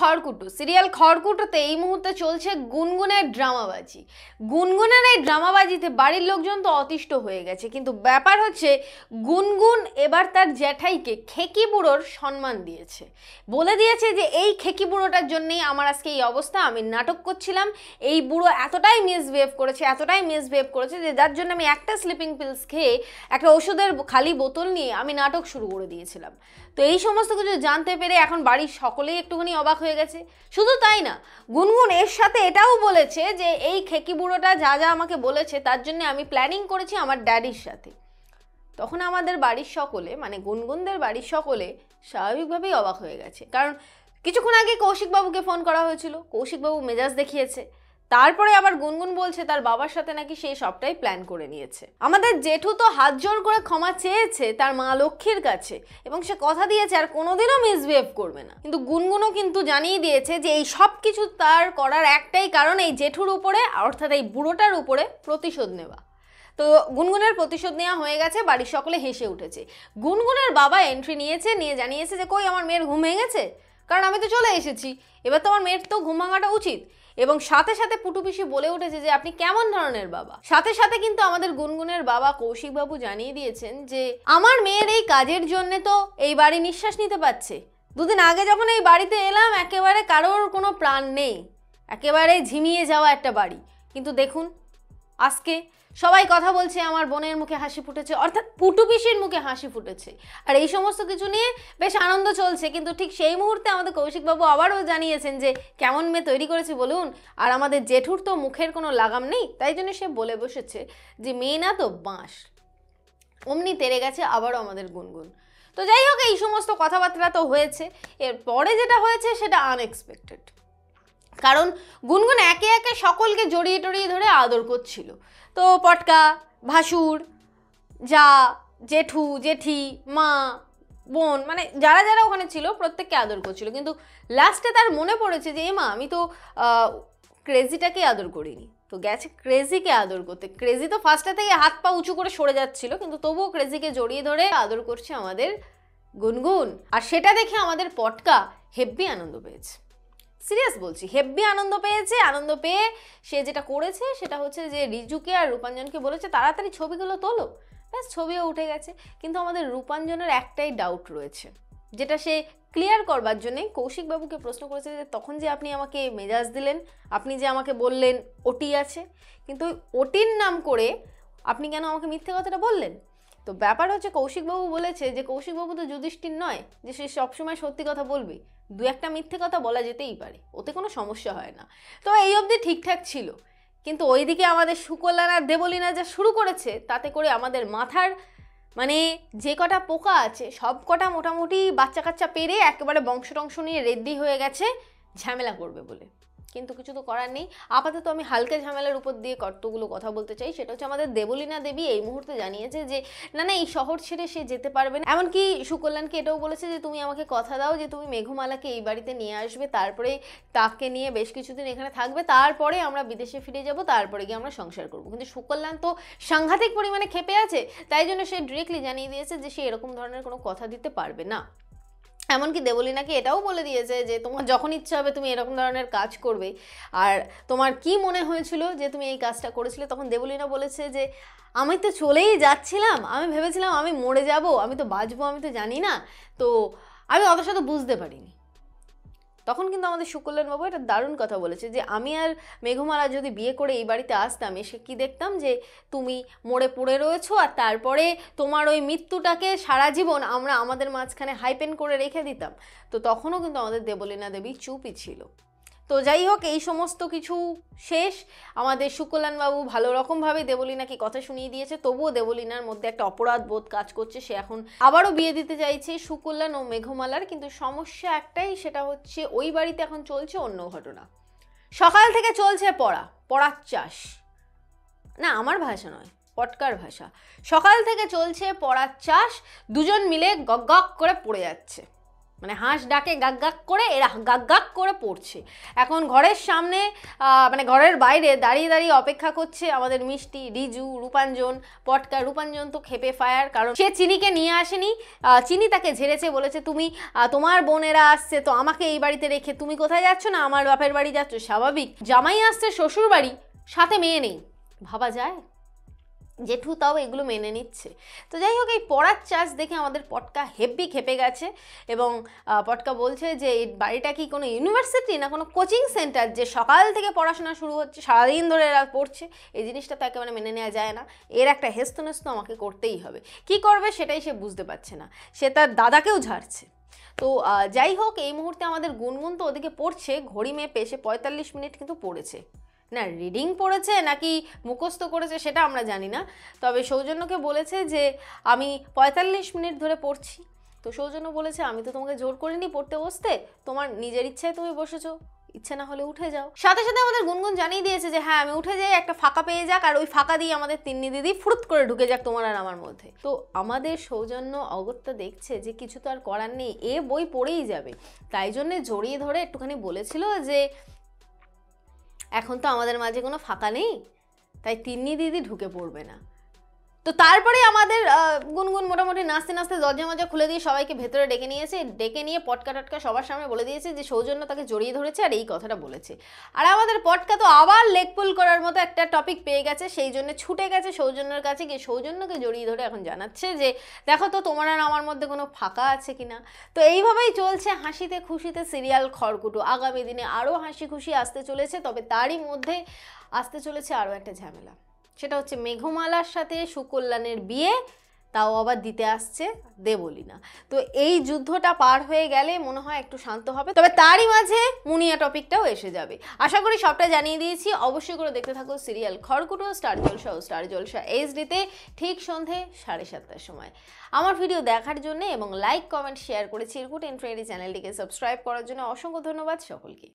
খড়কুটো সিরিয়াল খড়কুটোতে এই মুহূর্তে চলছে গুনগুনের ড্রামাবাজি গুনগুনের এই ড্রামাবাজিতে বাড়ির লোকজন তো অতিষ্ঠ হয়ে গেছে কিন্তু ব্যাপার হচ্ছে গুনগুন এবার তার জ্যাঠাইকে খেকি বুড়োর সম্মান দিয়েছে বলে দিয়েছে যে এই খেকি বুড়োটার জন্যেই আমার আজকে এই অবস্থা আমি নাটক করছিলাম এই বুড়ো এতটাই মিসবিহেভ করেছে এতটাই মিসবিহেভ করেছে যে যার জন্য আমি একটা স্লিপিং পিলস খেয়ে একটা ওষুধের খালি বোতল নিয়ে আমি নাটক শুরু করে দিয়েছিলাম তো এই সমস্ত কিছু জানতে পেরে এখন বাড়ির সকলেই একটুখানি অবাক হয়ে হয়ে গেছে শুধু তাই না গুনগুন এর সাথে এটাও বলেছে যে এই খেকি বুড়োটা যা যা আমাকে বলেছে তার জন্য আমি প্ল্যানিং করেছি আমার ড্যাডির সাথে তখন আমাদের বাড়ির সকলে মানে গুনগুনদের বাড়ির সকলে স্বাভাবিকভাবেই অবাক হয়ে গেছে কারণ কিছুক্ষণ আগে কৌশিকবাবুকে ফোন করা হয়েছিল কৌশিকবাবু মেজাজ দেখিয়েছে তারপরে আবার গুনগুন বলছে তার বাবার সাথে নাকি সেই সবটাই প্ল্যান করে নিয়েছে আমাদের জেঠু তো হাত জোর করে ক্ষমা চেয়েছে তার মা লক্ষ্মীর কাছে এবং সে কথা দিয়েছে আর কোনোদিনও মিসবিহেভ করবে না কিন্তু গুনগুনও কিন্তু জানিয়ে দিয়েছে যে এই সব কিছু তার করার একটাই কারণ এই জেঠুর উপরে অর্থাৎ এই বুড়োটার উপরে প্রতিশোধ নেওয়া তো গুনগুনের প্রতিশোধ নেওয়া হয়ে গেছে বাড়ির সকলে হেসে উঠেছে গুনগুনের বাবা এন্ট্রি নিয়েছে নিয়ে জানিয়েছে যে কই আমার মেয়ের ঘুম ভেঙেছে কারণ আমি তো চলে এসেছি এবার তোমার মেয়ের তো ঘুমাঙাটা উচিত এবং সাথে সাথে পুটুপিসি বলে উঠেছে যে আপনি কেমন ধরনের বাবা সাথে সাথে কিন্তু আমাদের গুনগুনের বাবা কৌশিকবাবু জানিয়ে দিয়েছেন যে আমার মেয়ের এই কাজের জন্য তো এই বাড়ি নিঃশ্বাস নিতে পারছে দুদিন আগে যখন এই বাড়িতে এলাম একেবারে কারোর কোনো প্রাণ নেই একেবারে ঝিমিয়ে যাওয়া একটা বাড়ি কিন্তু দেখুন আজকে সবাই কথা বলছে আমার বোনের মুখে হাসি ফুটেছে অর্থাৎ পুটুপিসির মুখে হাসি ফুটেছে আর এই সমস্ত কিছু নিয়ে বেশ আনন্দ চলছে কিন্তু ঠিক সেই মুহূর্তে আমাদের কৌশিকবাবু আবারও জানিয়েছেন যে কেমন মেয়ে তৈরি করেছে বলুন আর আমাদের জেঠুর তো মুখের কোনো লাগাম নেই তাই জন্য সে বলে বসেছে যে মেয়ে না তো বাঁশ অমনি তেরে গেছে আবারও আমাদের গুনগুন তো যাই হোক এই সমস্ত কথাবার্তা তো হয়েছে এরপরে যেটা হয়েছে সেটা আনএক্সপেক্টেড কারণ গুনগুন একে একে সকলকে জড়িয়ে টড়িয়ে ধরে আদর করছিল তো পটকা ভাসুর যা জেঠু জেঠি মা বোন মানে যারা যারা ওখানে ছিল প্রত্যেককে আদর করছিল কিন্তু লাস্টে তার মনে পড়েছে যে মা আমি তো ক্রেজিটাকে আদর করিনি তো গেছে ক্রেজিকে আদর করতে ক্রেজি তো ফার্স্টে থেকে হাত পা উঁচু করে সরে যাচ্ছিল কিন্তু তবুও ক্রেজিকে জড়িয়ে ধরে আদর করছে আমাদের গুনগুন আর সেটা দেখে আমাদের পটকা হেব্বি আনন্দ পেয়েছে সিরিয়াস বলছি হেব্বি আনন্দ পেয়েছে আনন্দ পেয়ে সে যেটা করেছে সেটা হচ্ছে যে রিজুকে আর রূপাঞ্জনকে বলেছে তাড়াতাড়ি ছবিগুলো তোলো ব্যাস ছবিও উঠে গেছে কিন্তু আমাদের রূপাঞ্জনের একটাই ডাউট রয়েছে যেটা সে ক্লিয়ার করবার জন্যে কৌশিকবাবুকে প্রশ্ন করেছে যে তখন যে আপনি আমাকে মেজাজ দিলেন আপনি যে আমাকে বললেন ওটি আছে কিন্তু ওই ওটির নাম করে আপনি কেন আমাকে মিথ্যে কথাটা বললেন তো ব্যাপার হচ্ছে কৌশিকবাবু বলেছে যে কৌশিকবাবু তো যুধিষ্ঠির নয় যে সে সবসময় সত্যি কথা বলবে দু একটা মিথ্যে কথা বলা যেতেই পারে ওতে কোনো সমস্যা হয় না তো এই অবধি ঠিকঠাক ছিল কিন্তু ওইদিকে আমাদের সুকল্যাণ আর দেবলীনা যা শুরু করেছে তাতে করে আমাদের মাথার মানে যে কটা পোকা আছে সব কটা মোটামুটি বাচ্চা কাচ্চা পেরে একেবারে বংশ টংশ নিয়ে রেদ্দি হয়ে গেছে ঝামেলা করবে বলে কিন্তু কিছু তো করার নেই আপাতত আমি হালকা ঝামেলার উপর দিয়ে কর্তগুলো কথা বলতে চাই সেটা হচ্ছে আমাদের দেবলীনা দেবী এই মুহূর্তে জানিয়েছে যে না না এই শহর ছেড়ে সে যেতে পারবে না এমনকি সুকল্যাণকে এটাও বলেছে যে তুমি আমাকে কথা দাও যে তুমি মেঘমালাকে এই বাড়িতে নিয়ে আসবে তারপরে তাকে নিয়ে বেশ কিছুদিন এখানে থাকবে তারপরে আমরা বিদেশে ফিরে যাব তারপরে গিয়ে আমরা সংসার করব কিন্তু সুকল্যাণ তো সাংঘাতিক পরিমাণে খেপে আছে তাই জন্য সে ডিরেক্টলি জানিয়ে দিয়েছে যে সে এরকম ধরনের কোনো কথা দিতে পারবে না এমনকি দেবলীনাকে এটাও বলে দিয়েছে যে তোমার যখন ইচ্ছা হবে তুমি এরকম ধরনের কাজ করবে আর তোমার কি মনে হয়েছিল যে তুমি এই কাজটা করেছিলে তখন দেবলীনা বলেছে যে আমি তো চলেই যাচ্ছিলাম আমি ভেবেছিলাম আমি মরে যাব আমি তো বাঁচবো আমি তো জানি না তো আমি অত শত বুঝতে পারিনি তখন কিন্তু আমাদের বাবু এটা দারুণ কথা বলেছে যে আমি আর মেঘমালা যদি বিয়ে করে এই বাড়িতে আসতাম এসে কি দেখতাম যে তুমি মরে পড়ে রয়েছো আর তারপরে তোমার ওই মৃত্যুটাকে সারা জীবন আমরা আমাদের মাঝখানে হাইপেন করে রেখে দিতাম তো তখনও কিন্তু আমাদের দেবলীনা দেবী চুপই ছিল তো যাই হোক এই সমস্ত কিছু শেষ আমাদের সুকল্যাণবাবু ভালো রকমভাবে দেবলীনাকে কথা শুনিয়ে দিয়েছে তবুও দেবলীনার মধ্যে একটা অপরাধ বোধ কাজ করছে সে এখন আবারও বিয়ে দিতে চাইছে সুকল্যাণ ও মেঘমালার কিন্তু সমস্যা একটাই সেটা হচ্ছে ওই বাড়িতে এখন চলছে অন্য ঘটনা সকাল থেকে চলছে পড়া পড়ার চাষ না আমার ভাষা নয় পটকার ভাষা সকাল থেকে চলছে পড়ার চাষ দুজন মিলে গক গক করে পড়ে যাচ্ছে মানে হাঁস ডাকে গাক গাক করে এরা গাক গাক করে পড়ছে এখন ঘরের সামনে মানে ঘরের বাইরে দাঁড়িয়ে দাঁড়িয়ে অপেক্ষা করছে আমাদের মিষ্টি রিজু রূপাঞ্জন পটকা রূপাঞ্জন তো খেপে ফায়ার কারণ সে চিনিকে নিয়ে আসেনি চিনি তাকে ঝেড়েছে বলেছে তুমি তোমার বোনেরা আসছে তো আমাকে এই বাড়িতে রেখে তুমি কোথায় যাচ্ছ না আমার বাপের বাড়ি যাচ্ছ স্বাভাবিক জামাই আসছে শ্বশুর বাড়ি সাথে মেয়ে নেই ভাবা যায় জেঠু তাও এগুলো মেনে নিচ্ছে তো যাই হোক এই পড়ার চার্জ দেখে আমাদের পটকা হেব্বি খেপে গেছে এবং পটকা বলছে যে এই বাড়িটা কি কোনো ইউনিভার্সিটি না কোনো কোচিং সেন্টার যে সকাল থেকে পড়াশোনা শুরু হচ্ছে সারাদিন ধরে এরা পড়ছে এই জিনিসটা তো একেবারে মেনে নেওয়া যায় না এর একটা হেস্তনেস্ত আমাকে করতেই হবে কি করবে সেটাই সে বুঝতে পারছে না সে তার দাদাকেও ঝাড়ছে তো যাই হোক এই মুহূর্তে আমাদের গুনগুন তো ওদিকে পড়ছে ঘড়ি মেপে সে পঁয়তাল্লিশ মিনিট কিন্তু পড়েছে না রিডিং পড়েছে নাকি মুখস্থ করেছে সেটা আমরা জানি না তবে সৌজন্যকে বলেছে যে আমি পঁয়তাল্লিশ মিনিট ধরে পড়ছি তো সৌজন্য বলেছে আমি তো তোমাকে জোর করিনি পড়তে বসতে তোমার নিজের ইচ্ছায় তুমি বসেছো ইচ্ছে না হলে উঠে যাও সাথে সাথে আমাদের গুনগুন জানিয়ে দিয়েছে যে হ্যাঁ আমি উঠে যাই একটা ফাঁকা পেয়ে যাক আর ওই ফাঁকা দিয়ে আমাদের তিন্নি দিদি ফুরুত করে ঢুকে যাক তোমার আর আমার মধ্যে তো আমাদের সৌজন্য অগত্যা দেখছে যে কিছু তো আর করার নেই এ বই পড়েই যাবে তাই জন্যে জড়িয়ে ধরে একটুখানি বলেছিল যে এখন তো আমাদের মাঝে কোনো ফাঁকা নেই তাই তিন্নি দিদি ঢুকে পড়বে না তো তারপরে আমাদের গুনগুন মোটামুটি নাচতে নাচতে দরজা মজা খুলে দিয়ে সবাইকে ভেতরে ডেকে নিয়েছে ডেকে নিয়ে পটকা টটকা সবার সামনে বলে দিয়েছে যে সৌজন্য তাকে জড়িয়ে ধরেছে আর এই কথাটা বলেছে আর আমাদের পটকা তো আবার লেগপুল করার মতো একটা টপিক পেয়ে গেছে সেই জন্য ছুটে গেছে সৌজন্যের কাছে গিয়ে সৌজন্যকে জড়িয়ে ধরে এখন জানাচ্ছে যে দেখো তো তোমার আর আমার মধ্যে কোনো ফাঁকা আছে কি না তো এইভাবেই চলছে হাসিতে খুশিতে সিরিয়াল খড়কুটো আগামী দিনে আরও হাসি খুশি আসতে চলেছে তবে তারই মধ্যে আসতে চলেছে আরও একটা ঝামেলা সেটা হচ্ছে মেঘমালার সাথে সুকল্যাণের বিয়ে তাও আবার দিতে আসছে দেবলীনা তো এই যুদ্ধটা পার হয়ে গেলে মনে হয় একটু শান্ত হবে তবে তারই মাঝে মুনিয়া টপিকটাও এসে যাবে আশা করি সবটা জানিয়ে দিয়েছি অবশ্যই করে দেখতে থাকো সিরিয়াল খড়কুটো স্টার জলসা ও স্টার জলসা এইচডিতে ঠিক সন্ধে সাড়ে সাতটার সময় আমার ভিডিও দেখার জন্য এবং লাইক কমেন্ট শেয়ার করে চিরকুট এন্ট্রেডি চ্যানেলটিকে সাবস্ক্রাইব করার জন্য অসংখ্য ধন্যবাদ সকলকে